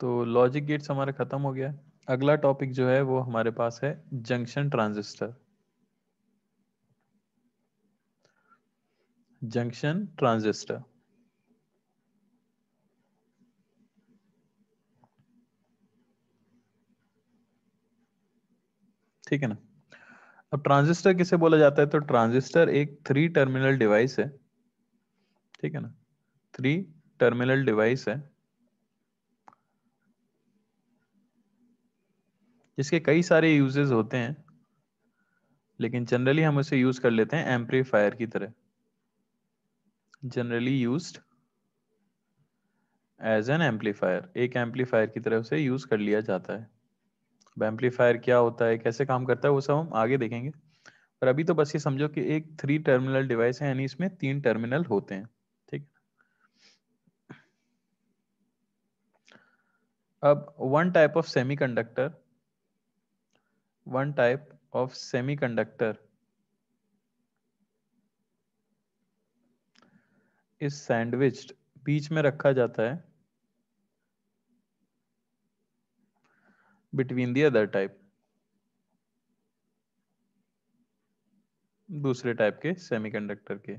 तो logic gates हमारा खत्म हो गया अगला टॉपिक जो है वो हमारे पास है जंक्शन ट्रांजिस्टर जंक्शन ट्रांजिस्टर ठीक है ना अब ट्रांजिस्टर किसे बोला जाता है तो ट्रांजिस्टर एक थ्री टर्मिनल डिवाइस है ठीक है ना थ्री टर्मिनल डिवाइस है जिसके कई सारे यूजेस होते हैं लेकिन जनरली हम उसे यूज कर लेते हैं एम्पलीफायर की तरह generally use as an amplifier एक एम्पलीफायर की तरह उसे यूज कर लिया जाता है अब एम्पलीफायर क्या होता है कैसे काम करता है वो सब हम आगे देखेंगे पर अभी तो बस ये समझो कि एक थ्री टर्मिनल डिवाइस है यानी इसमें तीन टर्मिनल होते हैं ठीक अब one type of semiconductor one type of semiconductor is sandwiched बीच में रखा जाता है बिटवीन द अदर टाइप दूसरे टाइप के सेमीकंडक्टर के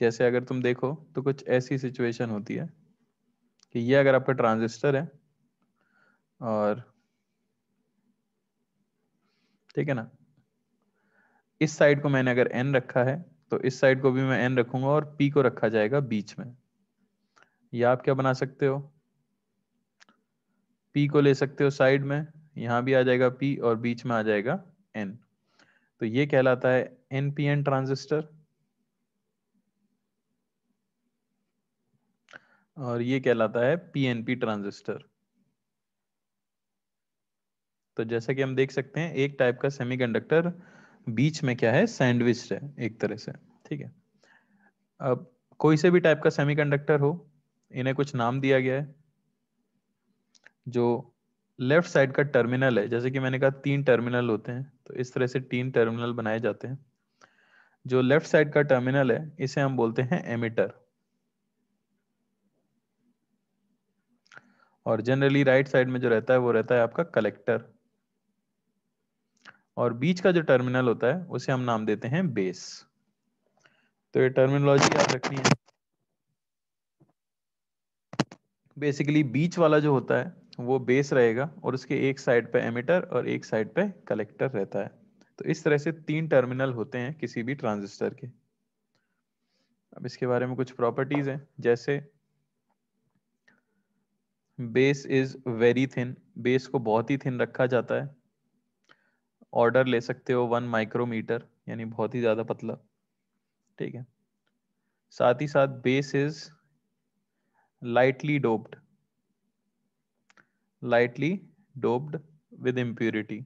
जैसे अगर तुम देखो तो कुछ ऐसी सिचुएशन होती है कि ये अगर आपका ट्रांजिस्टर है और ठीक है ना इस साइड को मैंने अगर एन रखा है तो इस साइड को भी मैं एन रखूंगा और पी को रखा जाएगा बीच में या आप क्या बना सकते हो पी को ले सकते हो साइड में यहां भी आ जाएगा पी और बीच में आ जाएगा एन तो ये कहलाता है एन ट्रांजिस्टर और ये कहलाता है पीएनपी ट्रांजिस्टर तो जैसा कि हम देख सकते हैं एक टाइप का सेमीकंडक्टर बीच में क्या है सैंडविच है एक तरह से ठीक है अब कोई से भी टाइप का सेमीकंडक्टर हो इन्हें कुछ नाम दिया गया है जो लेफ्ट साइड का टर्मिनल है जैसे कि मैंने कहा तीन टर्मिनल होते हैं तो इस तरह से तीन टर्मिनल बनाए जाते हैं जो लेफ्ट साइड का टर्मिनल है इसे हम बोलते हैं एमिटर और जनरली राइट साइड में जो रहता है वो रहता है आपका कलेक्टर और बीच का जो टर्मिनल होता है उसे हम नाम देते हैं बेस तो ये टर्मिनोलॉजी याद रखनी है बेसिकली बीच वाला जो होता है वो बेस रहेगा और उसके एक साइड पे एमिटर और एक साइड पे कलेक्टर रहता है तो इस तरह से तीन टर्मिनल होते हैं किसी भी ट्रांजिस्टर के अब इसके बारे में कुछ प्रॉपर्टीज हैं जैसे base is very thin base को बहुत ही थिन रखा जाता है ऑर्डर ले सकते हो वन माइक्रोमीटर यानी बहुत ही ज़्यादा पतला ठीक है साथ ही साथ base is lightly doped lightly doped with impurity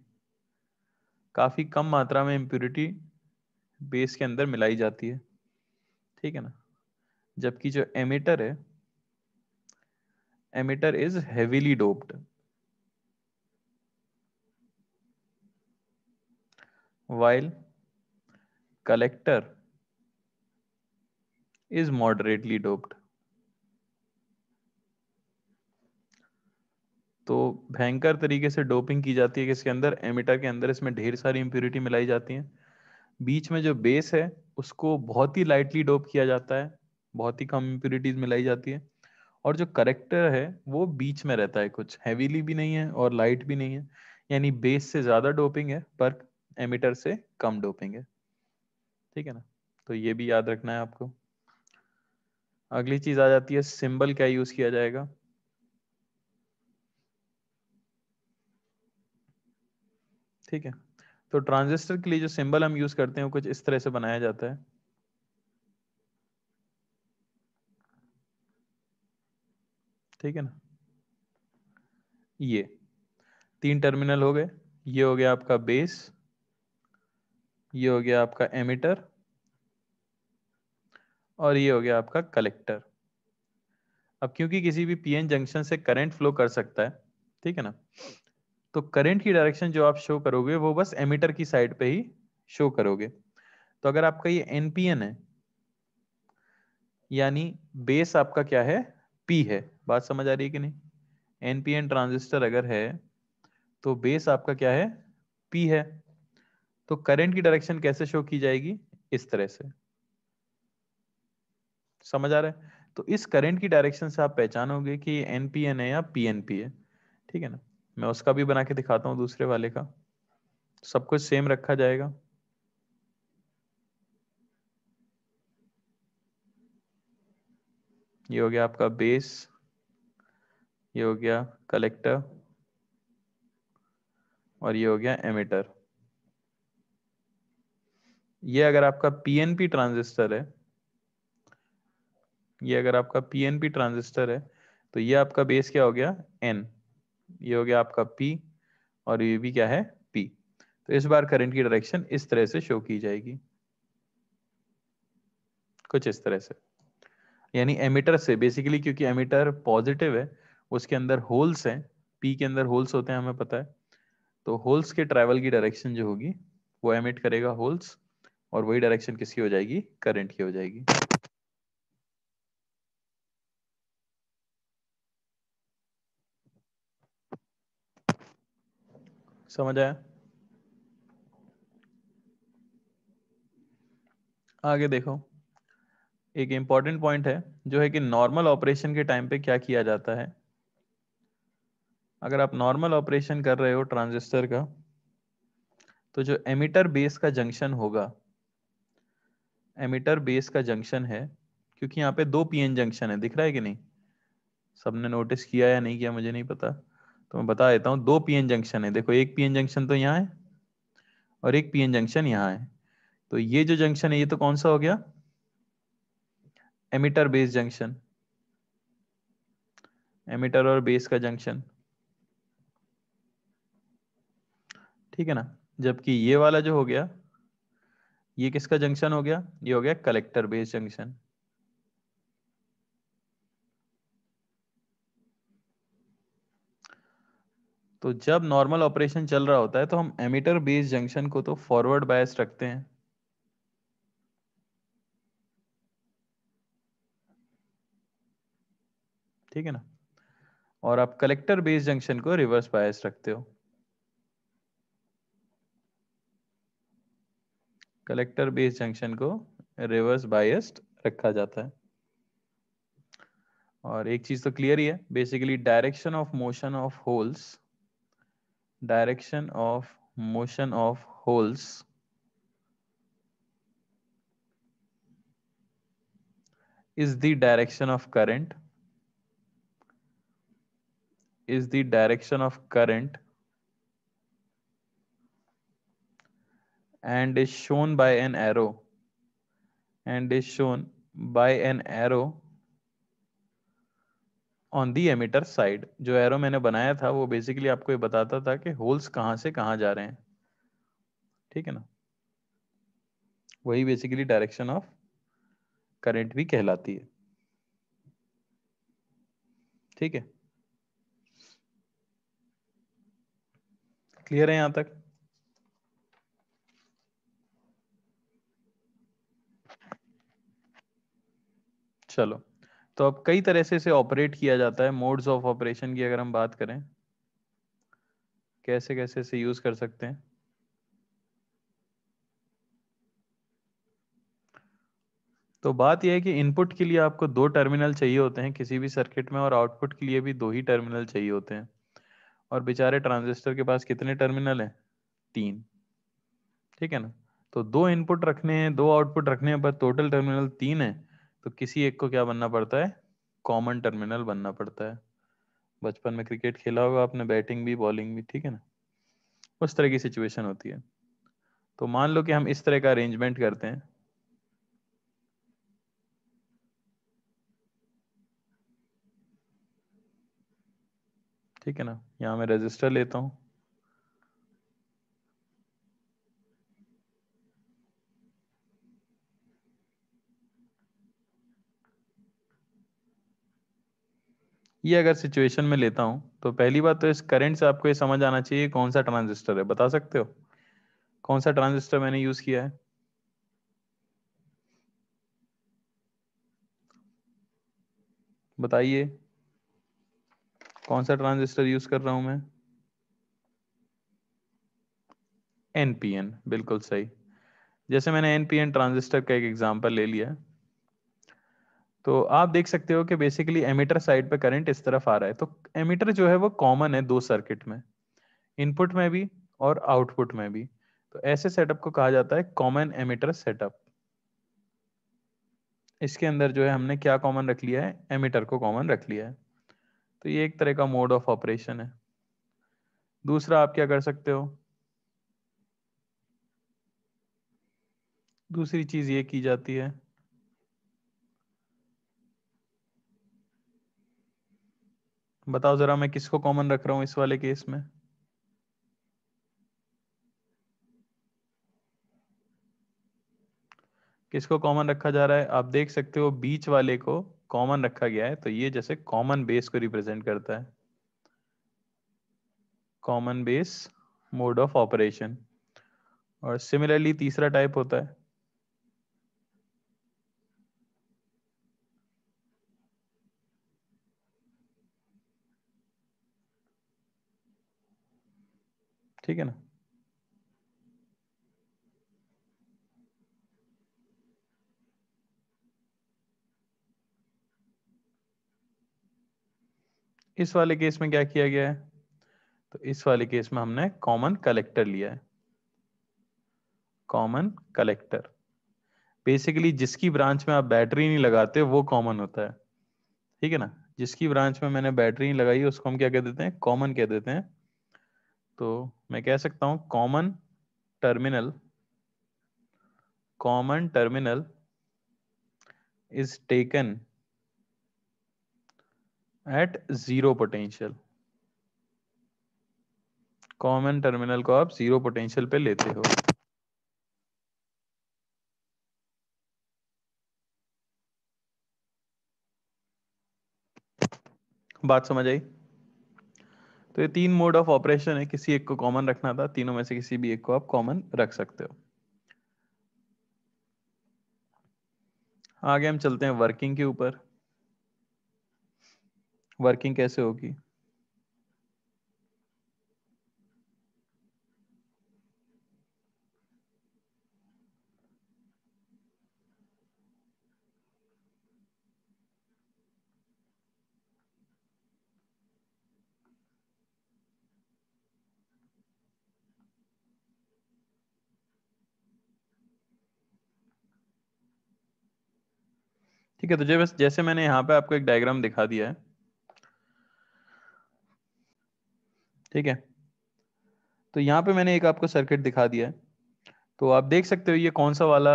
काफ़ी कम मात्रा में इम्प्योरिटी बेस के अंदर मिलाई जाती है ठीक है ना जबकि जो एमिटर है emitter is heavily doped while collector is moderately doped तो भयंकर तरीके से डोपिंग की जाती है किसके अंदर एमिटर के अंदर इसमें ढेर सारी इंप्यूरिटी मिलाई जाती है बीच में जो बेस है उसको बहुत ही लाइटली डोप किया जाता है बहुत ही कम इंप्योरिटीज मिलाई जाती है और जो करेक्टर है वो बीच में रहता है कुछ हैवीली भी नहीं है और लाइट भी नहीं है यानी बेस से ज़्यादा डोपिंग है पर एमिटर से कम डोपिंग है ठीक है ना तो ये भी याद रखना है आपको अगली चीज आ जाती है सिंबल क्या यूज किया जाएगा ठीक है तो ट्रांजिस्टर के लिए जो सिंबल हम यूज करते हैं वो कुछ इस तरह से बनाया जाता है ठीक है ना ये तीन टर्मिनल हो गए ये हो गया आपका बेस ये हो गया आपका एमिटर और ये हो गया आपका कलेक्टर अब क्योंकि किसी भी पीएन जंक्शन से करंट फ्लो कर सकता है ठीक है ना तो करंट की डायरेक्शन जो आप शो करोगे वो बस एमिटर की साइड पे ही शो करोगे तो अगर आपका ये एनपीएन है यानी बेस आपका क्या है पी है बात समझ आ रही है कि नहीं एनपीएन ट्रांजिस्टर अगर है तो बेस आपका क्या है पी है तो करंट की डायरेक्शन कैसे शो की जाएगी इस तरह से समझ आ रहा है तो इस करंट की डायरेक्शन से आप पहचानोगे कि एनपीएन है या पीएनपी है ठीक है ना मैं उसका भी बना के दिखाता हूँ दूसरे वाले का सब कुछ सेम रखा जाएगा ये हो गया आपका बेस ये हो गया कलेक्टर और ये हो गया एमिटर ये अगर आपका पी ट्रांजिस्टर है ये अगर आपका पी ट्रांजिस्टर है तो ये आपका बेस क्या हो गया एन ये हो गया आपका पी और ये भी क्या है पी तो इस बार करंट की डायरेक्शन इस तरह से शो की जाएगी कुछ इस तरह से यानी एमिटर से बेसिकली क्योंकि एमिटर पॉजिटिव है उसके अंदर होल्स हैं पी के अंदर होल्स होते हैं हमें पता है तो होल्स के ट्रैवल की डायरेक्शन जो होगी वो एमिट करेगा होल्स और वही डायरेक्शन किसकी हो जाएगी करंट की हो जाएगी समझ आया आगे देखो एक इंपॉर्टेंट पॉइंट है जो है कि नॉर्मल ऑपरेशन के टाइम पे क्या किया जाता है अगर आप नॉर्मल ऑपरेशन कर रहे हो ट्रांजिस्टर का तो जो एमिटर बेस का जंक्शन होगा एमिटर बेस का जंक्शन है क्योंकि यहाँ पे दो पीएन जंक्शन है दिख रहा है कि नहीं सबने नोटिस किया या नहीं किया मुझे नहीं पता तो मैं बता देता हूँ दो पीएन जंक्शन है देखो एक पीएन जंक्शन तो यहाँ है और एक पीएन जंक्शन यहाँ है तो ये जो जंक्शन है ये तो कौन सा हो गया एमिटर बेस जंक्शन एमिटर और बेस का जंक्शन ठीक है ना जबकि ये वाला जो हो गया ये किसका जंक्शन हो गया ये हो गया कलेक्टर बेस जंक्शन तो जब नॉर्मल ऑपरेशन चल रहा होता है तो हम एमिटर बेस जंक्शन को तो फॉरवर्ड बायस रखते हैं ठीक है ना और आप कलेक्टर बेस जंक्शन को रिवर्स बायस रखते हो कलेक्टर बेस जंक्शन को रिवर्स बायस्ड रखा जाता है और एक चीज तो क्लियर ही है basically direction of motion of holes direction of motion of holes is the direction of current is the direction of current and is shown by an arrow and is shown by an arrow on the emitter side जो arrow मैंने बनाया था वो basically आपको ये बताता था कि होल्स कहाँ से कहाँ जा रहे हैं ठीक है ना वही बेसिकली डायरेक्शन ऑफ करेंट भी कहलाती है ठीक है क्लियर है यहां तक चलो तो अब कई तरह से इसे ऑपरेट किया जाता है मोड्स ऑफ ऑपरेशन की अगर हम बात करें कैसे कैसे इसे यूज कर सकते हैं तो बात यह है कि इनपुट के लिए आपको दो टर्मिनल चाहिए होते हैं किसी भी सर्किट में और आउटपुट के लिए भी दो ही टर्मिनल चाहिए होते हैं और बेचारे ट्रांजिस्टर के पास कितने टर्मिनल हैं तीन ठीक है ना तो दो इनपुट रखने हैं दो आउटपुट रखने हैं पर टोटल टर्मिनल तीन है तो किसी एक को क्या बनना पड़ता है कॉमन टर्मिनल बनना पड़ता है बचपन में क्रिकेट खेला होगा आपने बैटिंग भी बॉलिंग भी ठीक है ना उस तरह की सिचुएशन होती है तो मान लो कि हम इस तरह का अरेंजमेंट करते हैं ठीक है ना यहाँ मैं रजिस्टर लेता हूँ ये अगर सिचुएशन में लेता हूँ तो पहली बात तो इस करंट से आपको ये समझ आना चाहिए कौन सा ट्रांजिस्टर है बता सकते हो कौन सा ट्रांजिस्टर मैंने यूज किया है बताइए कौन सा ट्रांजिस्टर यूज कर रहा हूं मैं एनपीएन बिल्कुल सही जैसे मैंने एनपीएन ट्रांजिस्टर का एक एग्जांपल ले लिया तो आप देख सकते हो कि बेसिकली एमीटर साइड पे करंट इस तरफ आ रहा है तो एमीटर जो है वो कॉमन है दो सर्किट में इनपुट में भी और आउटपुट में भी तो ऐसे सेटअप को कहा जाता है कॉमन एमीटर सेटअप इसके अंदर जो है हमने क्या कॉमन रख लिया है एमीटर को कॉमन रख लिया है तो ये एक तरह का मोड ऑफ ऑपरेशन है दूसरा आप क्या कर सकते हो दूसरी चीज ये की जाती है बताओ जरा मैं किसको कॉमन रख रहा हूं इस वाले केस में किसको कॉमन रखा जा रहा है आप देख सकते हो बीच वाले को कॉमन रखा गया है तो ये जैसे कॉमन बेस को रिप्रेजेंट करता है common base mode of operation और सिमिलरली तीसरा टाइप होता है ठीक है ना इस वाले केस में क्या किया गया है तो इस वाले केस में हमने कॉमन कलेक्टर लिया है कॉमन कलेक्टर बेसिकली जिसकी ब्रांच में आप बैटरी नहीं लगाते वो कॉमन होता है ठीक है ना जिसकी ब्रांच में मैंने बैटरी नहीं लगाई उसको हम क्या कह देते हैं कॉमन कह देते हैं तो मैं कह सकता हूं common terminal common terminal is taken at zero potential common terminal को आप जीरो पोटेंशियल पे लेते हो बात समझ आई तो ये तीन मोड ऑफ ऑपरेशन है किसी एक को कॉमन रखना था तीनों में से किसी भी एक को आप कॉमन रख सकते हो आगे हम चलते हैं वर्किंग के ऊपर वर्किंग कैसे होगी ठीक है तो जब जैसे मैंने यहाँ पे आपको एक डायग्राम दिखा दिया है ठीक है तो यहाँ पे मैंने एक आपको सर्किट दिखा दिया है तो आप देख सकते हो ये कौन सा वाला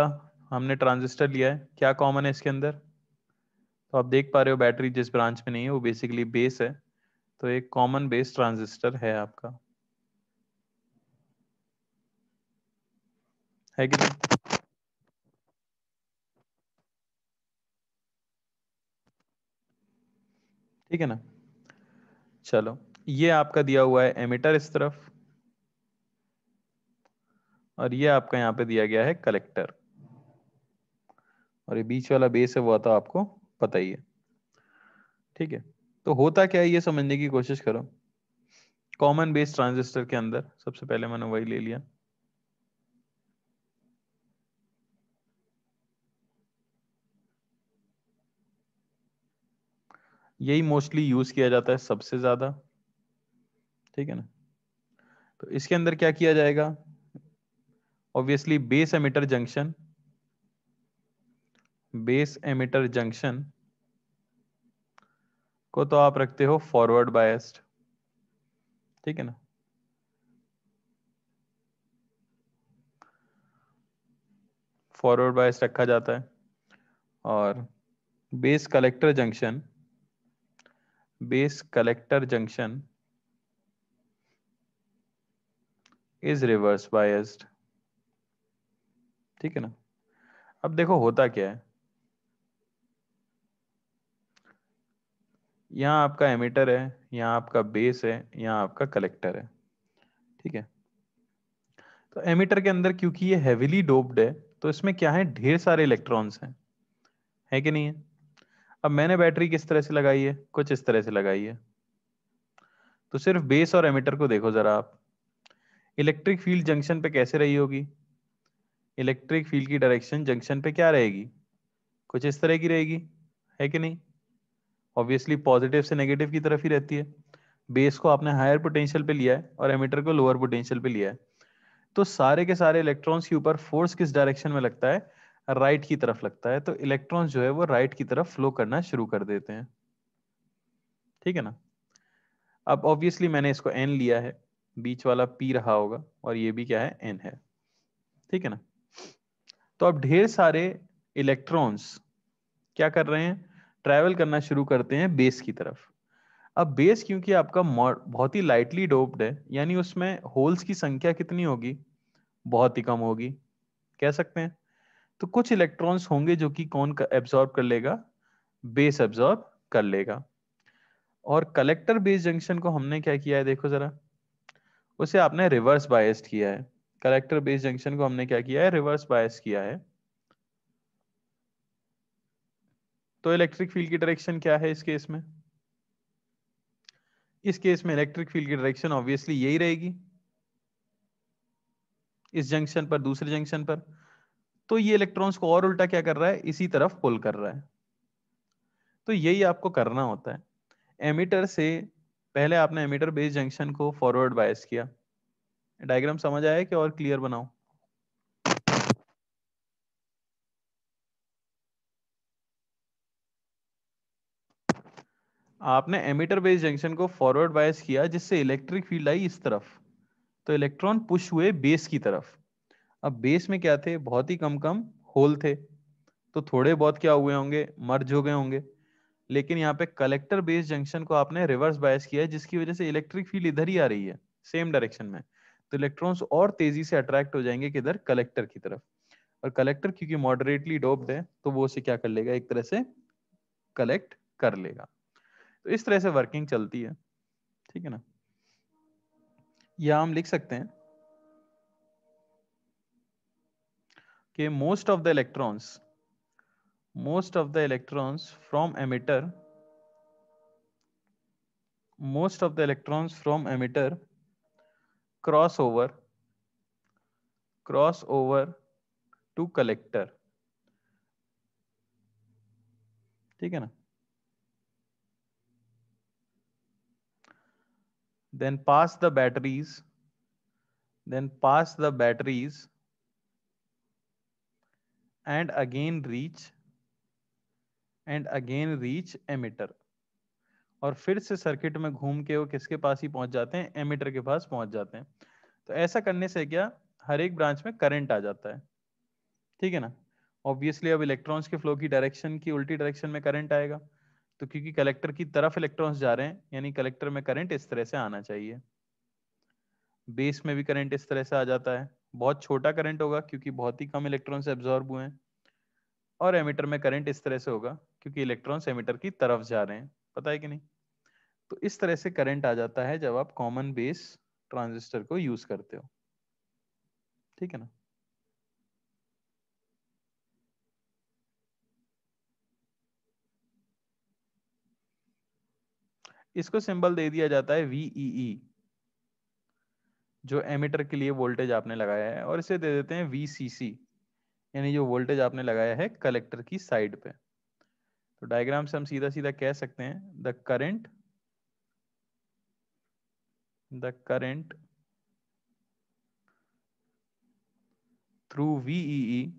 हमने ट्रांजिस्टर लिया है क्या कॉमन है इसके अंदर तो आप देख पा रहे हो बैटरी जिस ब्रांच में नहीं है वो बेसिकली बेस है तो एक कॉमन बेस ट्रांजिस्टर है आपका है कि नहीं ठीक है ना चलो ये आपका दिया हुआ है एमिटर इस तरफ और ये आपका यहाँ पे दिया गया है कलेक्टर और ये बीच वाला बेस है वो तो आपको पता ही है ठीक है तो होता क्या है ये समझने की कोशिश करो कॉमन बेस ट्रांजिस्टर के अंदर सबसे पहले मैंने वही ले लिया यही मोस्टली यूज किया जाता है सबसे ज्यादा ठीक है ना तो इसके अंदर क्या किया जाएगा obviously base emitter junction base emitter junction को तो आप रखते हो फॉरवर्ड बायस्ड ठीक है ना फॉरवर्ड बायस रखा जाता है और base collector junction base collector junction is reverse biased ठीक है ना अब देखो होता क्या है यहां आपका एमिटर है यहां आपका बेस है यहां आपका कलेक्टर है ठीक है तो एमिटर के अंदर क्योंकि ये हैविली डोप्ड है तो इसमें क्या है ढेर सारे इलेक्ट्रॉन्स हैं है कि नहीं है अब मैंने बैटरी किस तरह से लगाई है कुछ इस तरह से लगाई है तो सिर्फ बेस और एमिटर को देखो जरा आप इलेक्ट्रिक फील्ड जंक्शन पे कैसे रही होगी इलेक्ट्रिक फील्ड की डायरेक्शन जंक्शन पे क्या रहेगी कुछ इस तरह की रहेगी है कि नहीं ऑब्वियसली पॉजिटिव से नेगेटिव की तरफ ही रहती है बेस को आपने हायर पोटेंशियल पे लिया है और एमिटर को लोअर पोटेंशियल पे लिया है तो सारे के सारे इलेक्ट्रॉन्स के ऊपर फोर्स किस डायरेक्शन में लगता है राइट की तरफ लगता है तो इलेक्ट्रॉन जो है वो राइट की तरफ फ्लो करना शुरू कर देते हैं ठीक है ना अब ऑब्वियसली मैंने इसको एन लिया है बीच वाला पी रहा होगा और ये भी क्या है एन है ठीक है ना तो अब ढेर सारे इलेक्ट्रॉन्स क्या कर रहे हैं ट्रैवल करना शुरू करते हैं बेस की तरफ अब बेस क्योंकि आपका बहुत ही लाइटली डोप्ड है यानी उसमें होल्स की संख्या कितनी होगी बहुत ही कम होगी कह सकते हैं तो कुछ इलेक्ट्रॉन्स होंगे जो कि कौन एब्सॉर्ब कर लेगा बेस एब्सॉर्ब कर लेगा और कलेक्टर बेस जंक्शन को हमने क्या किया है देखो जरा उसे आपने रिवर्स बायस्ड किया है कलेक्टर बेस जंक्शन को हमने क्या किया है रिवर्स बायस किया है तो इलेक्ट्रिक फील्ड की डायरेक्शन क्या है इस केस में इस केस में इलेक्ट्रिक फील्ड की डायरेक्शन ऑब्वियसली यही रहेगी इस जंक्शन पर दूसरे जंक्शन पर तो ये इलेक्ट्रॉन्स को और उल्टा क्या कर रहा है इसी तरफ पुल कर रहा है तो यही आपको करना होता है एमिटर से पहले आपने एमिटर बेस जंक्शन को फॉरवर्ड बायस किया डायग्राम समझ आया कि और क्लियर बनाओ आपने एमिटर बेस जंक्शन को फॉरवर्ड बायस किया जिससे इलेक्ट्रिक फील्ड आई इस तरफ तो इलेक्ट्रॉन पुश हुए बेस की तरफ अब बेस में क्या थे बहुत ही कम कम होल थे तो थोड़े बहुत क्या हुए होंगे मर्ज हो गए होंगे लेकिन यहाँ पे कलेक्टर बेस जंक्शन को आपने रिवर्स बायस किया है जिसकी वजह से इलेक्ट्रिक फील्ड इधर ही आ रही है सेम डायरेक्शन में तो इलेक्ट्रॉन्स और तेजी से अट्रैक्ट हो जाएंगे किधर कलेक्टर की तरफ और कलेक्टर क्योंकि मॉडरेटली डोप्ड है तो वो उसे क्या कर लेगा एक तरह से कलेक्ट कर लेगा तो इस तरह से वर्किंग चलती है ठीक है ना या हम लिख सकते हैं कि most of the electrons most of the electrons from emitter most of the electrons from emitter cross over cross over to collector ठीक है ना then pass the batteries then pass the batteries and again reach and again reach emitter और फिर से circuit में घूम के वो किसके पास ही पहुंच जाते हैं एमिटर के पास पहुंच जाते हैं तो ऐसा करने से क्या हर एक ब्रांच में करंट आ जाता है ठीक है ना ऑब्वियसली अब इलेक्ट्रॉन्स के फ्लो की डायरेक्शन की उल्टी डायरेक्शन में करंट आएगा तो क्योंकि कलेक्टर की तरफ इलेक्ट्रॉन्स जा रहे हैं यानी कलेक्टर में करंट इस तरह से आना चाहिए बेस में भी करंट इस तरह से आ जाता है बहुत छोटा करंट होगा क्योंकि बहुत ही कम इलेक्ट्रॉन से एब्जॉर्ब हुए हैं और एमिटर में करंट इस तरह से होगा क्योंकि इलेक्ट्रॉन्स एमिटर की तरफ जा रहे हैं पता है कि नहीं तो इस तरह से करंट आ जाता है जब आप कॉमन बेस ट्रांजिस्टर को यूज करते हो ठीक है ना इसको सिंबल दे दिया जाता है वीई जो एमीटर के लिए वोल्टेज आपने लगाया है और इसे दे देते हैं सी यानी जो वोल्टेज आपने लगाया है कलेक्टर की साइड पे तो डायग्राम से हम सीधा सीधा कह सकते हैं the current the current through V E e e,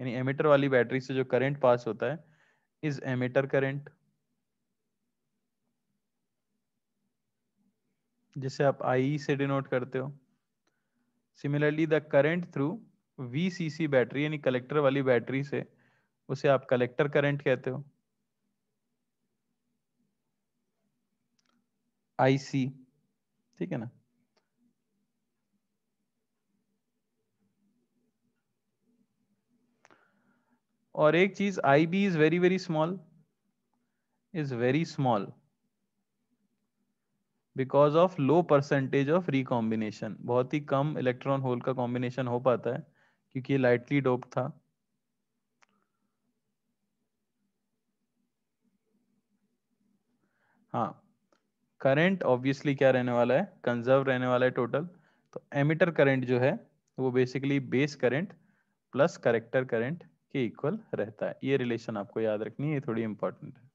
यानी एमीटर वाली बैटरी से जो करंट पास होता है इज एमीटर करंट जिसे आप आई से डिनोट करते हो similarly the current through C battery यानी कलेक्टर वाली बैटरी से उसे आप कलेक्टर करंट कहते हो आईसी ठीक है ना और एक चीज I B is very very small is very small because of low percentage of recombination बहुत ही कम इलेक्ट्रॉन होल का कॉम्बिनेशन हो पाता है क्योंकि ये लाइटली डोप था हाँ करंट ऑब्वियसली क्या रहने वाला है कंजर्व रहने वाला है टोटल तो एमिटर करंट जो है वो basically base current plus collector current के इक्वल रहता है ये रिलेशन आपको याद रखनी है ये थोड़ी इंपॉर्टेंट है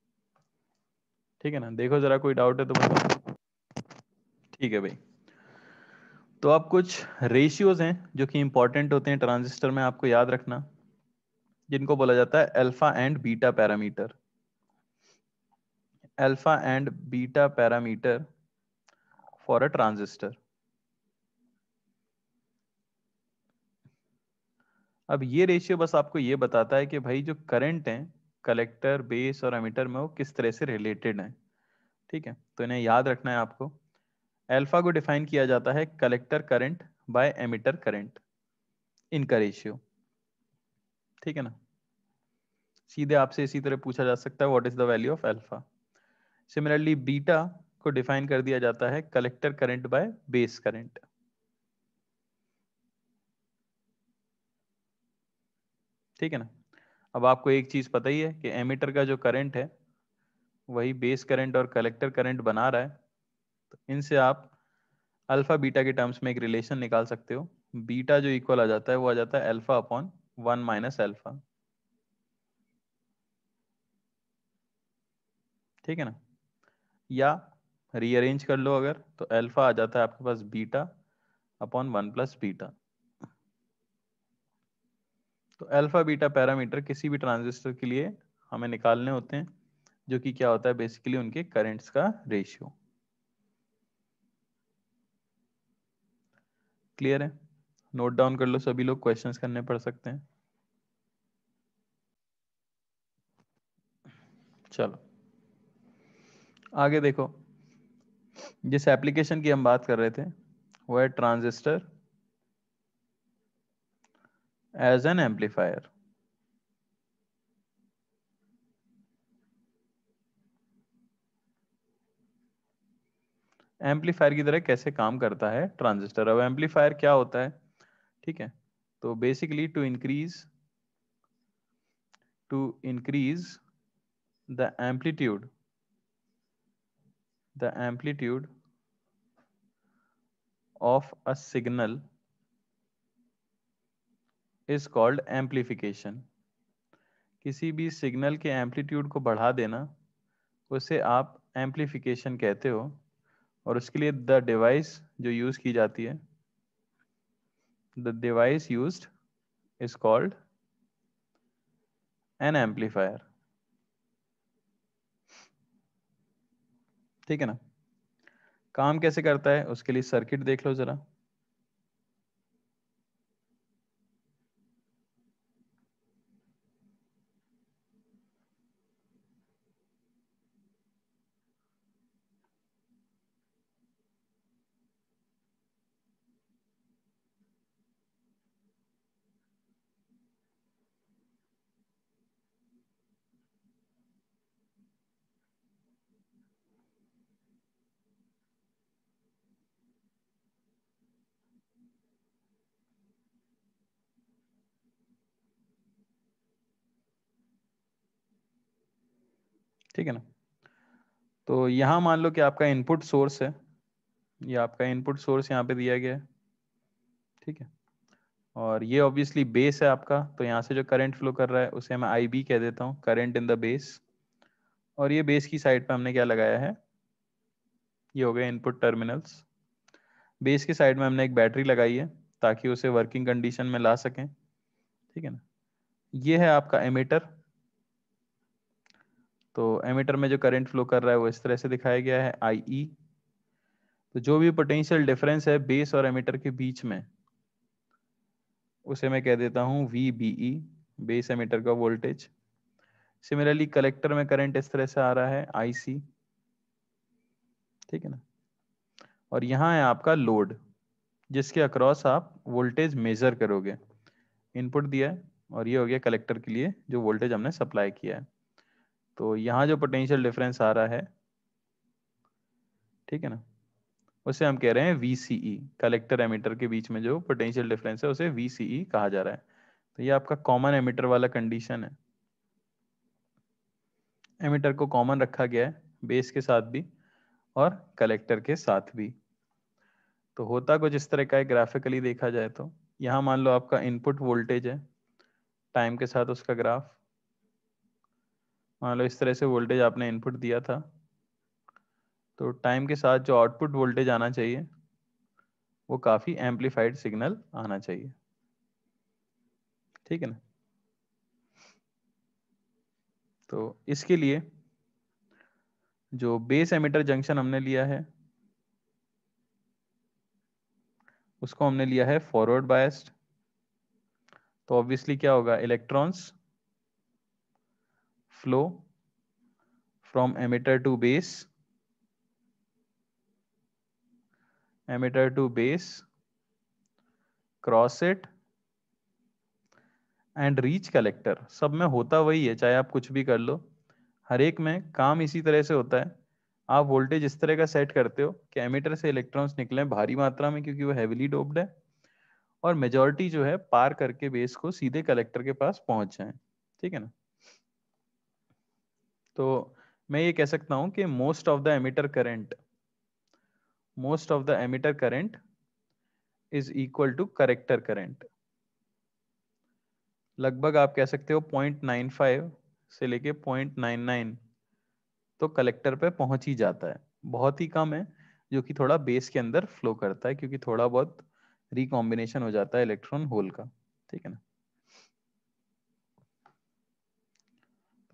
ठीक है ना देखो जरा कोई डाउट है तो बताओ ठीक है भाई तो अब कुछ रेशियोज हैं जो कि इंपॉर्टेंट होते हैं ट्रांजिस्टर में आपको याद रखना जिनको बोला जाता है alpha and beta parameter alpha and beta parameter for a transistor अब ये रेशियो बस आपको ये बताता है कि भाई जो करंट है कलेक्टर बेस और एमिटर में वो किस तरह से रिलेटेड है ठीक है तो इन्हें याद रखना है आपको अल्फा को डिफाइन किया जाता है collector current by emitter current इनका रेशियो ठीक है ना सीधे आपसे इसी तरह पूछा जा सकता है what is the value of alpha similarly beta को डिफाइन कर दिया जाता है collector current by base current ठीक है ना अब आपको एक चीज पता ही है कि एमिटर का जो करंट है वही बेस करंट और कलेक्टर करंट बना रहा है तो इनसे आप अल्फा बीटा के टर्म्स में एक रिलेशन निकाल सकते हो बीटा जो इक्वल आ जाता है वो आ जाता है alpha upon one minus alpha ठीक है ना या रीअरेंज कर लो अगर तो अल्फा आ जाता है आपके पास beta upon one plus beta तो अल्फा बीटा पैरामीटर किसी भी ट्रांजिस्टर के लिए हमें निकालने होते हैं जो कि क्या होता है बेसिकली उनके करेंट्स का रेशियो क्लियर है नोट डाउन कर लो सभी लोग क्वेश्चंस करने पड़ सकते हैं चलो आगे देखो जिस एप्लीकेशन की हम बात कर रहे थे वो है transistor as an amplifier amplifier की तरह कैसे काम करता है ट्रांजिस्टर अब एम्पलीफायर क्या होता है ठीक है तो basically to increase to increase the amplitude the amplitude of a signal is called amplification किसी भी सिग्नल के एम्पलीट्यूड को बढ़ा देना उसे आप एम्पलीफिकेशन कहते हो और उसके लिए द डिवाइस जो यूज की जाती है the device use is called an amplifier ठीक है ना काम कैसे करता है उसके लिए सर्किट देख लो जरा ठीक है ना तो यहाँ मान लो कि आपका इनपुट सोर्स है ये आपका इनपुट सोर्स यहाँ पे दिया गया है ठीक है और ये ऑब्वियसली बेस है आपका तो यहाँ से जो करंट फ्लो कर रहा है उसे मैं आई बी कह देता हूँ करंट इन द बेस और ये बेस की साइड पे हमने क्या लगाया है ये हो गया इनपुट टर्मिनल्स बेस की साइड में हमने एक बैटरी लगाई है ताकि उसे वर्किंग कंडीशन में ला सकें ठीक है ना ये है आपका एमिटर तो एमीटर में जो करंट फ्लो कर रहा है वो इस तरह से दिखाया गया है आई ई e। तो जो भी पोटेंशियल डिफरेंस है बेस और एमीटर के बीच में उसे मैं कह देता हूँ V B E base emitter का वोल्टेज सिमिलरली कलेक्टर में करंट इस तरह से आ रहा है आई सी ठीक है ना और यहाँ है आपका लोड जिसके अक्रॉस आप वोल्टेज मेजर करोगे इनपुट दिया है और ये हो गया कलेक्टर के लिए जो वोल्टेज हमने सप्लाई किया है तो यहाँ जो पोटेंशियल डिफरेंस आ रहा है ठीक है ना उसे हम कह रहे हैं वी कलेक्टर एमिटर के बीच में जो पोटेंशियल डिफरेंस है उसे वी e कहा जा रहा है तो ये आपका कॉमन एमिटर वाला कंडीशन है एमिटर को कॉमन रखा गया है बेस के साथ भी और कलेक्टर के साथ भी तो होता कुछ इस तरह का है ग्राफिकली देखा जाए तो यहाँ मान लो आपका इनपुट वोल्टेज है टाइम के साथ उसका ग्राफ मान लो इस तरह से वोल्टेज आपने इनपुट दिया था तो टाइम के साथ जो आउटपुट वोल्टेज आना चाहिए वो काफ़ी एम्पलीफाइड सिग्नल आना चाहिए ठीक है ना तो इसके लिए जो बेस एमिटर जंक्शन हमने लिया है उसको हमने लिया है फॉरवर्ड बायस्ड तो ऑब्वियसली क्या होगा electrons flow from emitter to base emitter to base cross it and reach collector सब में होता वही है चाहे आप कुछ भी कर लो हर एक में काम इसी तरह से होता है आप वोल्टेज इस तरह का सेट करते हो कि एमिटर से इलेक्ट्रॉन्स निकले भारी मात्रा में क्योंकि वो हैविली डोप्ड है और मेजोरिटी जो है पार करके बेस को सीधे कलेक्टर के पास पहुंच जाए ठीक है ना तो मैं ये कह सकता हूं कि most of the emitter current most of the emitter current is equal to collector current लगभग आप कह सकते हो पॉइंट नाइन फाइव से लेके पॉइंट नाइन नाइन तो कलेक्टर पे पहुंच ही जाता है बहुत ही कम है जो कि थोड़ा बेस के अंदर फ्लो करता है क्योंकि थोड़ा बहुत रिकॉम्बिनेशन हो जाता है इलेक्ट्रॉन होल का ठीक है ना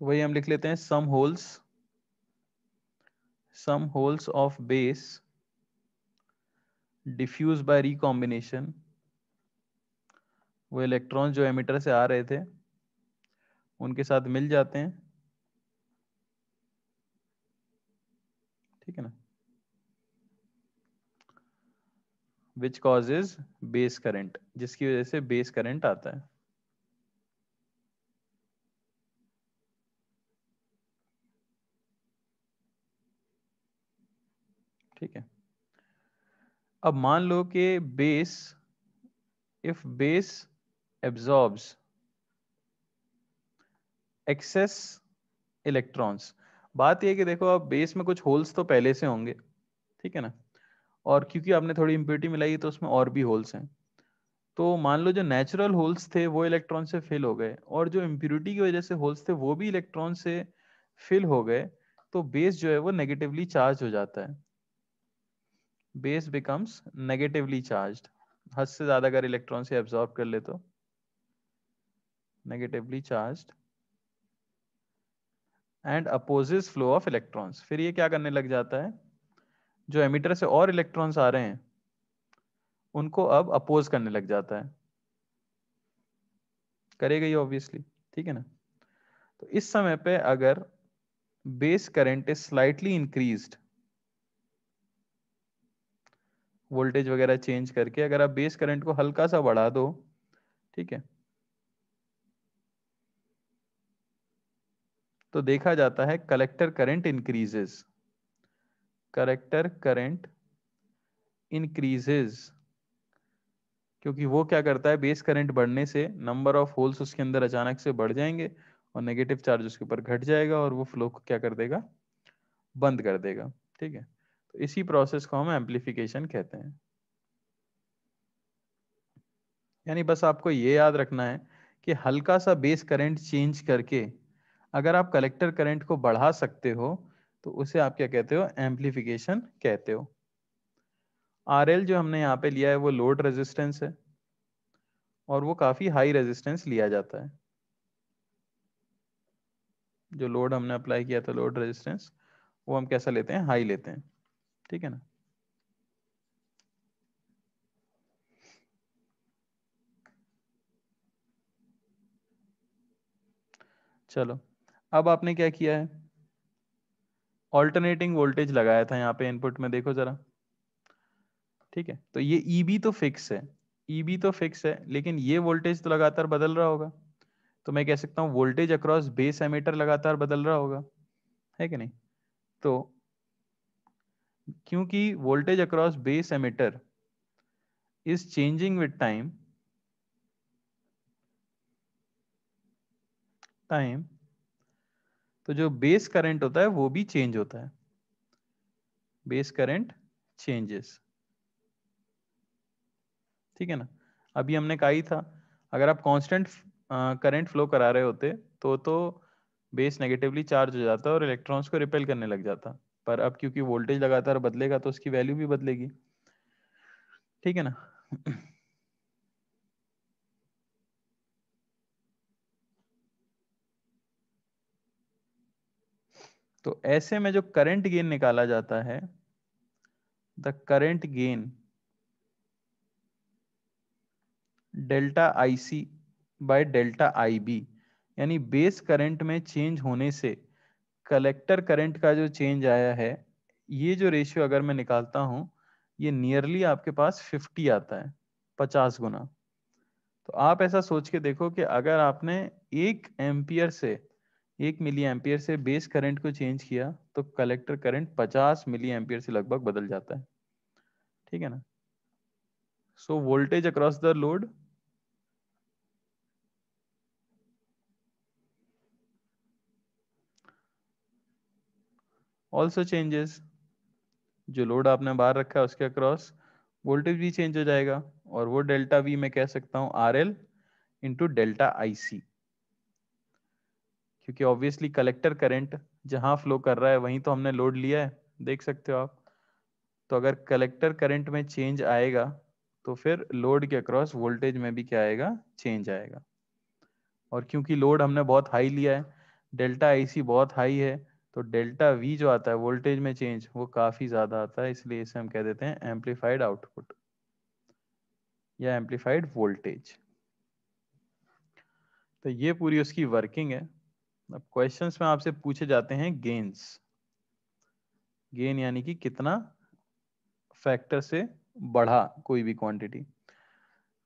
तो वही हम लिख लेते हैं some holes some holes of base diffuse by recombination वो इलेक्ट्रॉन जो एमिटर से आ रहे थे उनके साथ मिल जाते हैं ठीक है ना विच कॉज बेस करेंट जिसकी वजह से बेस करेंट आता है अब मान लो कि base if base absorbs excess electrons बात यह कि देखो अब बेस में कुछ होल्स तो पहले से होंगे ठीक है ना और क्योंकि आपने थोड़ी इम्प्योरिटी मिलाई तो उसमें और भी होल्स हैं तो मान लो जो नेचुरल होल्स थे वो इलेक्ट्रॉन से फिल हो गए और जो इम्प्योरिटी की वजह से होल्स थे वो भी इलेक्ट्रॉन से फिल हो गए तो बेस जो है वो नेगेटिवली चार्ज हो जाता है बेस बिकम्स नेगेटिवली चार्ज हद से ज्यादा अगर इलेक्ट्रॉन से एब्सॉर्ब कर ले तो negatively charge and opposes flow of electrons फिर ये क्या करने लग जाता है जो एमिटर से और इलेक्ट्रॉन्स आ रहे हैं उनको अब अपोज करने लग जाता है करेगा ये ऑब्वियसली ठीक है ना तो इस समय पे अगर base current is slightly increased voltage वगैरह चेंज करके अगर आप बेस करंट को हल्का सा बढ़ा दो ठीक है तो देखा जाता है collector current increases collector current increases क्योंकि वो क्या करता है बेस करंट बढ़ने से नंबर ऑफ होल्स उसके अंदर अचानक से बढ़ जाएंगे और नेगेटिव चार्ज उसके ऊपर घट जाएगा और वो फ्लो को क्या कर देगा बंद कर देगा ठीक है तो इसी प्रोसेस को हम एम्पलीफिकेशन कहते हैं यानी बस आपको ये याद रखना है कि हल्का सा बेस करंट चेंज करके अगर आप कलेक्टर करंट को बढ़ा सकते हो तो उसे आप क्या कहते हो एम्पलीफिकेशन कहते हो आर जो हमने यहाँ पे लिया है वो लोड रेजिस्टेंस है और वो काफ़ी हाई रेजिस्टेंस लिया जाता है जो लोड हमने अप्लाई किया था लोड रेजिस्टेंस वो हम कैसा लेते हैं हाई लेते हैं ठीक है ना चलो अब आपने क्या किया है ऑल्टरनेटिंग वोल्टेज लगाया था यहाँ पे इनपुट में देखो जरा ठीक है तो ये ई e तो फिक्स है ई e तो फिक्स है लेकिन ये वोल्टेज तो लगातार बदल रहा होगा तो मैं कह सकता हूँ वोल्टेज अक्रॉस बेस एमीटर लगातार बदल रहा होगा है कि नहीं तो क्योंकि voltage across base emitter is changing with time time तो जो बेस करंट होता है वो भी चेंज होता है बेस करंट चेंजेस ठीक है ना अभी हमने कहा ही था अगर आप कांस्टेंट करंट फ्लो करा रहे होते तो तो बेस नेगेटिवली चार्ज हो जाता और इलेक्ट्रॉन्स को रिपेल करने लग जाता पर अब क्योंकि वोल्टेज लगातार बदलेगा तो उसकी वैल्यू भी बदलेगी ठीक है ना तो ऐसे में जो करंट गेन निकाला जाता है the current gain delta IC by delta IB यानी बेस करंट में चेंज होने से कलेक्टर करंट का जो चेंज आया है ये जो रेशियो अगर मैं निकालता हूँ ये नियरली आपके पास 50 आता है 50 गुना तो आप ऐसा सोच के देखो कि अगर आपने एक एम्पियर से एक मिली एम्पियर से बेस करंट को चेंज किया तो कलेक्टर करंट 50 मिली एम्पियर से लगभग बदल जाता है ठीक है ना so voltage across the load also changes जो लोड आपने बाहर रखा है उसके अक्रॉस वोल्टेज भी चेंज हो जाएगा और वो डेल्टा वी मैं कह सकता हूँ R L into delta I C क्योंकि ऑब्वियसली कलेक्टर करंट जहां फ्लो कर रहा है वहीं तो हमने लोड लिया है देख सकते हो आप तो अगर कलेक्टर करंट में चेंज आएगा तो फिर लोड के अक्रॉस वोल्टेज में भी क्या आएगा चेंज आएगा और क्योंकि लोड हमने बहुत हाई लिया है डेल्टा आईसी बहुत हाई है तो डेल्टा वी जो आता है वोल्टेज में चेंज वो काफी ज्यादा आता है इसलिए इसे हम कह देते हैं एम्पलीफाइड आउटपुट या एम्पलीफाइड वोल्टेज तो ये पूरी उसकी वर्किंग है अब क्वेश्चंस में आपसे पूछे जाते हैं गेन्स गेन यानी कि कितना फैक्टर से बढ़ा कोई भी क्वांटिटी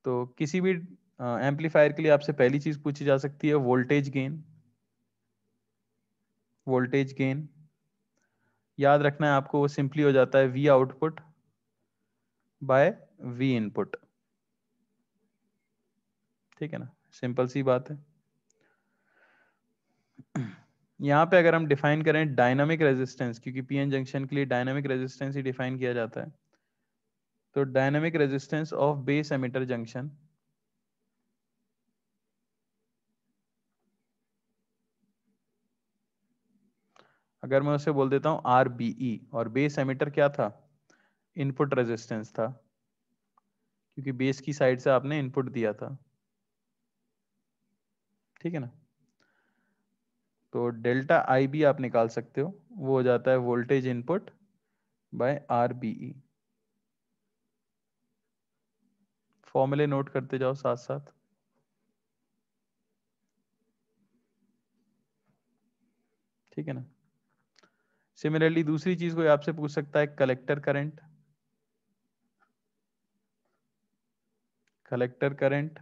तो किसी भी एम्पलीफायर के लिए आपसे पहली चीज पूछी जा सकती है वोल्टेज गेन वोल्टेज गेन याद रखना है आपको वो सिंपली हो जाता है V output by V input ठीक है ना सिंपल सी बात है यहां पे अगर हम डिफाइन करें डायनामिक रेजिस्टेंस क्योंकि पीएन जंक्शन के लिए डायनामिक रेजिस्टेंस ही डिफाइन किया जाता है तो dynamic resistance of base emitter junction अगर मैं उसे बोल देता हूँ आर बी ई और बेस एमिटर क्या था इनपुट रेजिस्टेंस था क्योंकि बेस की साइड से आपने इनपुट दिया था ठीक है ना तो डेल्टा आई बी आप निकाल सकते हो वो हो जाता है voltage input by R B E फॉर्मूले नोट करते जाओ साथ साथ ठीक है ना सिमिलरली दूसरी चीज कोई आपसे पूछ सकता है collector current collector current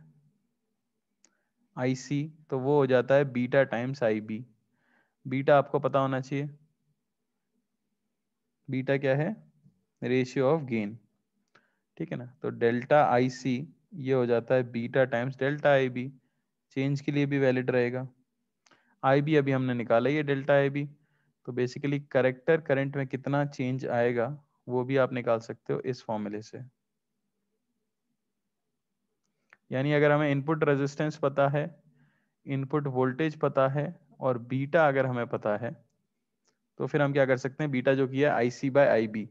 IC तो वो हो जाता है बीटा टाइम्स आईबी बीटा आपको पता होना चाहिए बीटा क्या है रेशियो ऑफ गेन ठीक है ना तो डेल्टा आईसी ये हो जाता है beta times delta IB change के लिए भी वैलिड रहेगा आईबी अभी हमने निकाला ये डेल्टा आईबी तो बेसिकली करेक्टर करंट में कितना चेंज आएगा वो भी आप निकाल सकते हो इस फॉर्मूले से यानी अगर हमें इनपुट रेजिस्टेंस पता है इनपुट वोल्टेज पता है और बीटा अगर हमें पता है तो फिर हम क्या कर सकते हैं बीटा जो किया आई सी बाई आई बी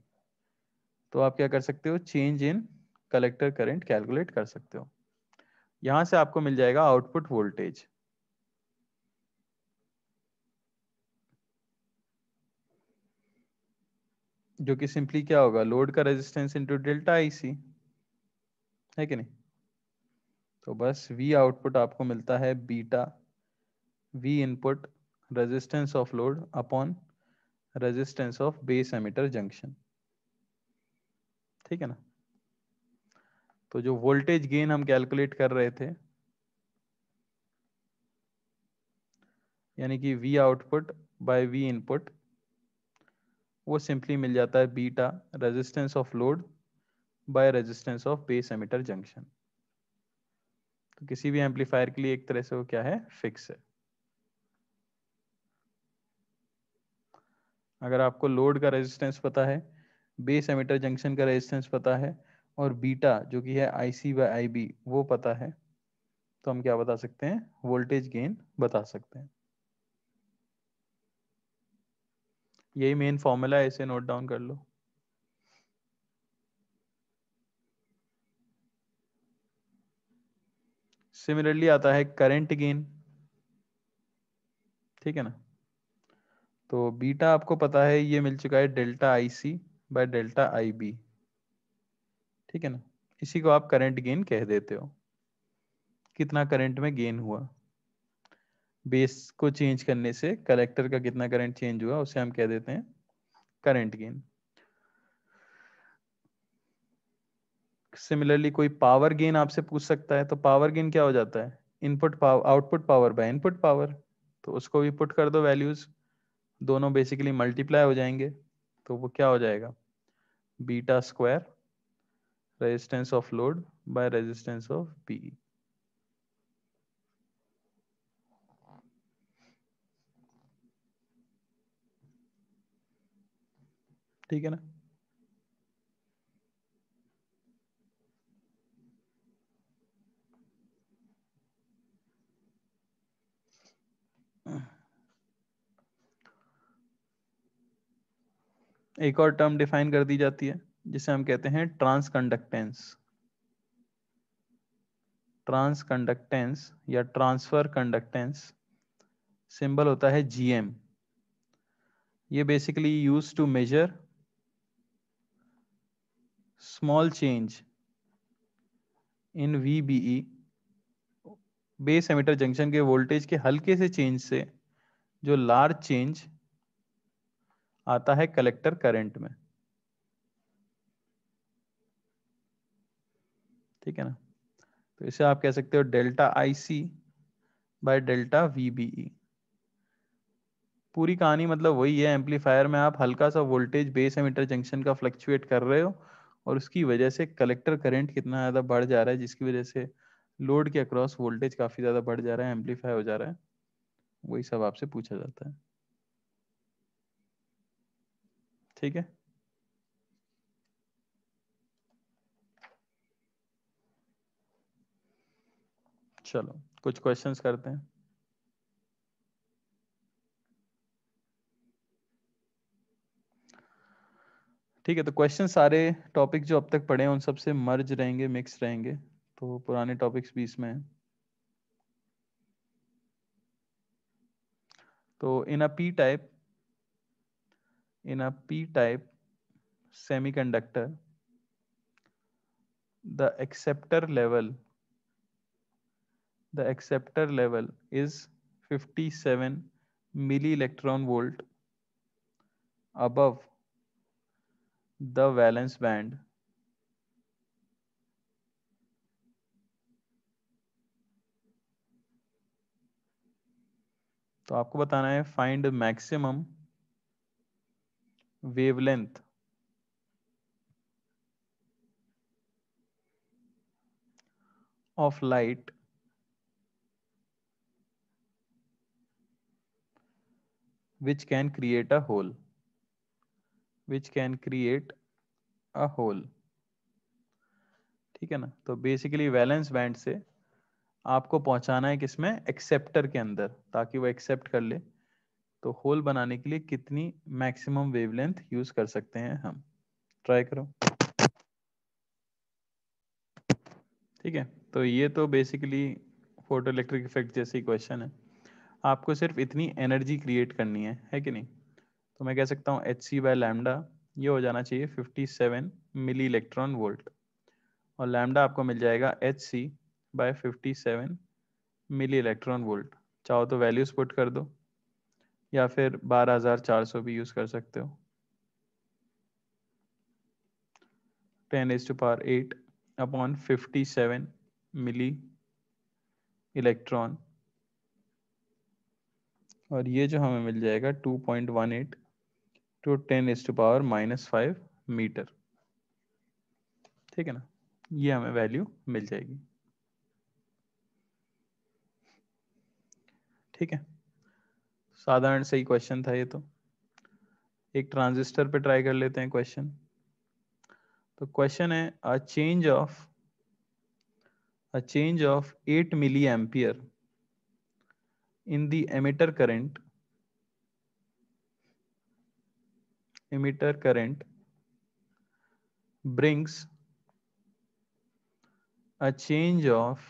तो आप क्या कर सकते हो change in collector current calculate कर सकते हो यहां से आपको मिल जाएगा आउटपुट वोल्टेज जो कि सिंपली क्या होगा लोड का रेजिस्टेंस इंटू डेल्टा आईसी है कि नहीं तो बस वी आउटपुट आपको मिलता है beta V input resistance of load upon resistance of base emitter junction ठीक है ना तो जो वोल्टेज गेन हम कैलकुलेट कर रहे थे यानी कि V output by V input वो सिंपली मिल जाता है beta resistance of load by resistance of base emitter junction तो किसी भी एम्पलीफायर के लिए एक तरह से वो क्या है फिक्स है अगर आपको लोड का रेजिस्टेंस पता है बेस एमिटर जंक्शन का रेजिस्टेंस पता है और बीटा जो कि है आईसी बाई आई बी वो पता है तो हम क्या बता सकते हैं वोल्टेज गेन बता सकते हैं यही मेन फॉर्मूला है इसे नोट डाउन कर लो सिमिलरली आता है करंट गेन ठीक है ना तो बीटा आपको पता है ये मिल चुका है delta I C by delta I B ठीक है ना इसी को आप करंट गेन कह देते हो कितना करंट में गेन हुआ बेस को चेंज करने से कलेक्टर का कितना करंट चेंज हुआ उसे हम कह देते हैं करंट गेन सिमिलरली कोई पावर गेन आपसे पूछ सकता है तो पावर गेन क्या हो जाता है input power output power by input power तो उसको भी पुट कर दो वैल्यूज दोनों बेसिकली मल्टीप्लाई हो जाएंगे तो वो क्या हो जाएगा beta square resistance of load by resistance of B ठीक है ना एक और टर्म डिफाइन कर दी जाती है जिसे हम कहते हैं ट्रांसकंडक्टेंस ट्रांसकंडक्टेंस या ट्रांसफर कंडक्टेंस सिंबल होता है जीएम ये basically use to measure small change in VBE base emitter junction के वोल्टेज के हल्के से चेंज से जो लार्ज चेंज आता है कलेक्टर करेंट में ठीक है ना तो इसे आप कह सकते हो delta I C by delta VBE पूरी कहानी मतलब वही है एम्पलीफायर में आप हल्का सा वोल्टेज बेस एमिटर जंक्शन का फ्लक्चुएट कर रहे हो और उसकी वजह से कलेक्टर करंट कितना ज़्यादा बढ़ जा रहा है जिसकी वजह से लोड के अक्रॉस वोल्टेज काफ़ी ज़्यादा बढ़ जा रहा है एम्पलीफाई हो जा रहा है वही सब आपसे पूछा जाता है ठीक है चलो कुछ क्वेश्चंस करते हैं ठीक है तो क्वेश्चन सारे टॉपिक जो अब तक पढ़े हैं उन सबसे मर्ज रहेंगे मिक्स रहेंगे तो पुराने टॉपिक्स भी इसमें हैं तो in a P type in a P type semiconductor the acceptor level the acceptor level is 57 milli electron volt above the valence band तो आपको बताना है find maximum wavelength of light which can create a hole which can create a hole ठीक है ना तो basically valence band से आपको पहुंचाना है किसमें एक्सेप्टर के अंदर ताकि वो एक्सेप्ट कर ले तो होल बनाने के लिए कितनी मैक्सिमम वेवलेंथ यूज कर सकते हैं हम ट्राई करो ठीक है तो ये तो बेसिकली फोटो इलेक्ट्रिक इफेक्ट जैसी क्वेश्चन है आपको सिर्फ इतनी एनर्जी क्रिएट करनी है है कि नहीं तो मैं कह सकता हूँ एच सी बाय लैमडा ये हो जाना चाहिए 57 मिली इलेक्ट्रॉन वोल्ट और लैमडा आपको मिल जाएगा H C by fifty seven milli electron volt चाहो तो वैल्यूज पुट कर दो या फिर 12,400 भी यूज़ कर सकते हो 10 is to power 8 upon 57 milli electron और ये जो हमें मिल जाएगा 2.18 to ten is to power minus five metre ठीक है ना ये हमें वैल्यू मिल जाएगी ठीक है साधारण सही क्वेश्चन था ये तो एक ट्रांजिस्टर पे ट्राई कर लेते हैं क्वेश्चन तो क्वेश्चन है a change of a change of 8 milli ampere in the emitter current emitter current brings a change of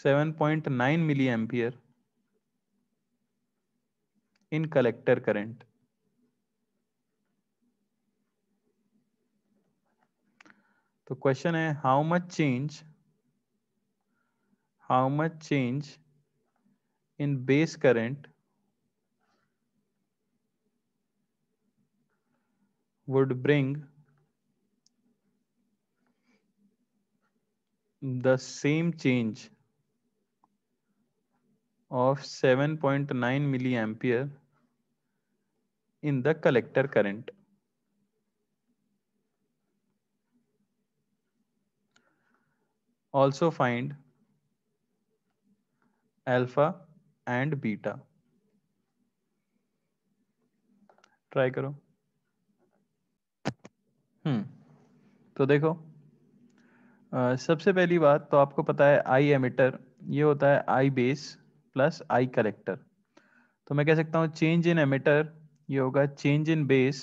7.9 milliampere in collector current. तो क्वेश्चन है how much change how much change in base current would bring the same change of 7.9 milliampere in the collector current. Also find alpha and beta. Try karo तो देखो आ, सबसे पहली बात तो आपको पता है आई एमिटर ये होता है I base plus I collector तो मैं कह सकता हूँ चेंज इन एमिटर ये होगा change in base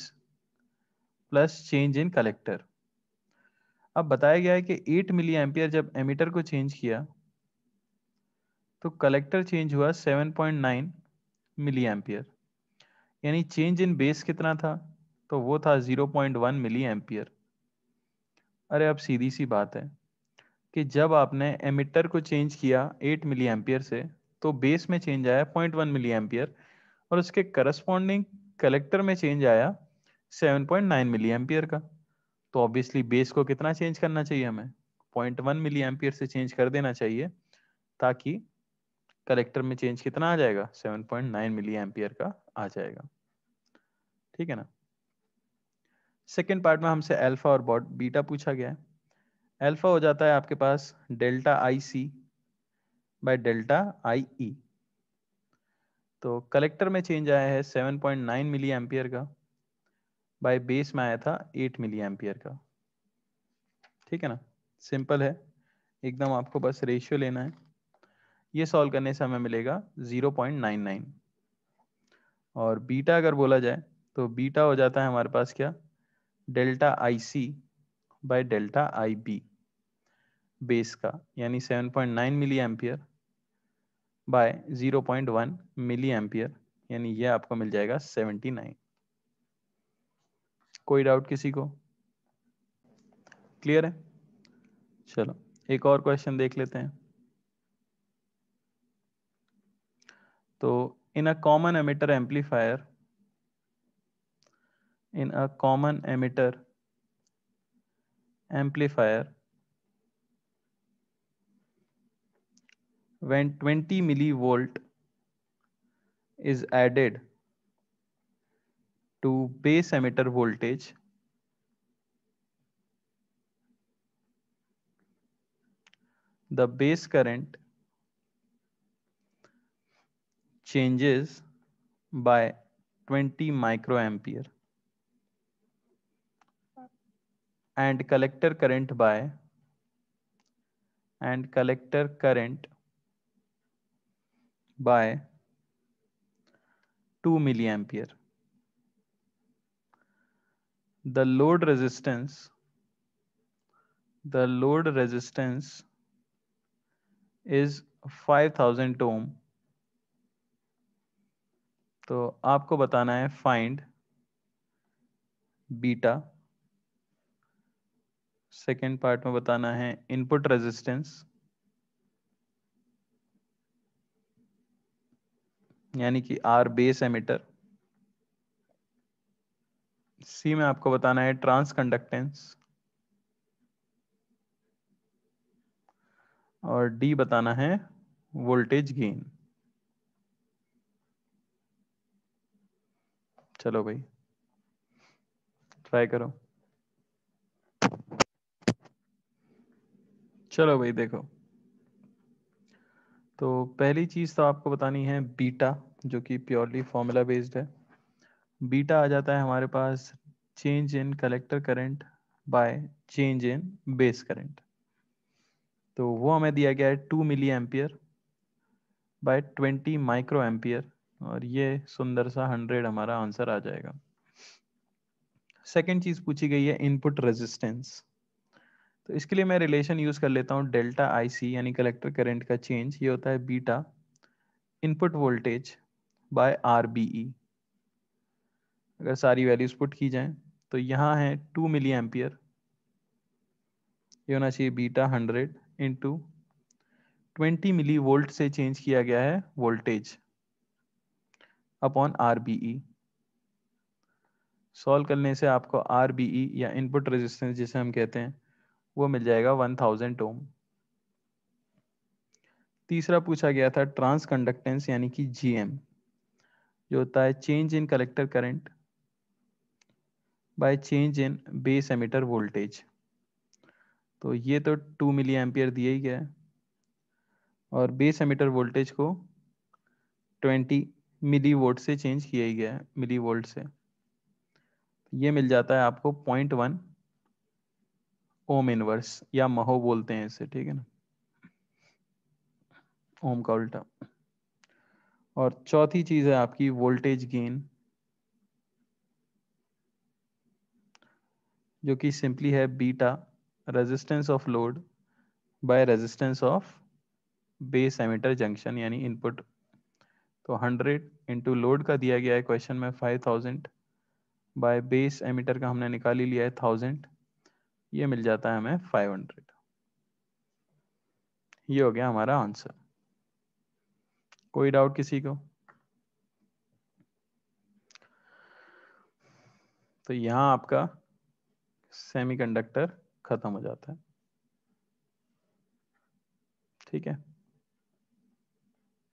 plus change in collector अब बताया गया है कि 8 मिली एम्पियर जब एमिटर को चेंज किया तो कलेक्टर चेंज हुआ 7.9 मिली एम्पियर यानी चेंज इन बेस कितना था तो वो था 0.1 मिली एम्पियर अरे अब सीधी सी बात है कि जब आपने एमिटर को चेंज किया एट मिली एम्पियर से तो बेस में चेंज आया पॉइंट वन मिली एम्पियर और उसके करस्पॉन्डिंग कलेक्टर में चेंज आया seven point nine milli ampere का तो ऑब्वियसली बेस को कितना चेंज करना चाहिए हमें पॉइंट वन मिली एम्पियर से चेंज कर देना चाहिए ताकि कलेक्टर में चेंज कितना आ जाएगा नाइन मिली एम्पियर का आ जाएगा ठीक है ना सेकेंड पार्ट में हमसे अल्फा और बॉड बीटा पूछा गया है अल्फा हो जाता है आपके पास delta I C by delta I E तो कलेक्टर में चेंज आया है 7.9 मिली एम्पियर का बाय बेस में आया था 8 मिली एम्पियर का ठीक है ना सिंपल है एकदम आपको बस रेशियो लेना है ये सॉल्व करने से हमें मिलेगा 0.99 और बीटा अगर बोला जाए तो बीटा हो जाता है हमारे पास क्या delta I C by delta I B base का यानी 7.9 milli ampere by zero point one milli ampere यानी यह आपको मिल जाएगा 79 कोई डाउट किसी को क्लियर है चलो एक और क्वेश्चन देख लेते हैं तो in a common emitter amplifier in a common emitter amplifier when 20 millivolt is added to base emitter voltage the base current changes by 20 microampere and collector current by and collector current by 2 milliampere the load resistance the load resistance is 5000 ohm तो आपको बताना है find beta second part में बताना है input resistance यानी कि are base emitter सी में आपको बताना है ट्रांस कंडक्टेंस और डी बताना है वोल्टेज गेन चलो भाई ट्राई करो चलो भाई देखो तो पहली चीज तो आपको बतानी है बीटा जो कि प्योरली फॉर्मूला बेस्ड है बीटा आ जाता है हमारे पास change in collector current by change in base current तो वो हमें दिया गया है two milli ampere by twenty micro ampere और ये सुंदर सा हंड्रेड हमारा आंसर आ जाएगा सेकेंड चीज पूछी गई है इनपुट रेजिस्टेंस तो इसके लिए मैं रिलेशन यूज कर लेता हूँ डेल्टा आई सी यानी कलेक्टर करंट का चेंज ये होता है beta input voltage by R B E अगर सारी वैल्यूज पुट की जाए तो यहाँ है टू मिली एम्पियर ये होना चाहिए beta hundred into twenty milli volt से चेंज किया गया है voltage upon R B E solve करने से आपको आर बी ई या इनपुट रेजिस्टेंस जिसे हम कहते हैं वो मिल जाएगा वन थाउजेंड ओम तीसरा पूछा गया था ट्रांस कंडक्टेंस यानी कि जीएम जो होता है change in collector current by change in base emitter voltage तो ये तो टू मिली एम्पियर दिया ही गया है और बेस एमिटर वोल्टेज को ट्वेंटी मिली वोल्ट से चेंज किया ही गया है मिली वोल्ट से ये मिल जाता है आपको पॉइंट वन ओम इनवर्स या महो बोलते हैं इसे ठीक है ना ओम का उल्टा और चौथी चीज है आपकी वोल्टेज गेन जो कि सिंपली है beta resistance of load by resistance of base emitter junction यानी इनपुट तो 100 इंटू लोड का दिया गया है क्वेश्चन में 5000 बाय बेस एमिटर का हमने निकाल ही लिया है थाउजेंड ये मिल जाता है हमें 500 ये हो गया हमारा आंसर कोई डाउट किसी को तो यहां आपका सेमीकंडक्टर खत्म हो जाता है ठीक है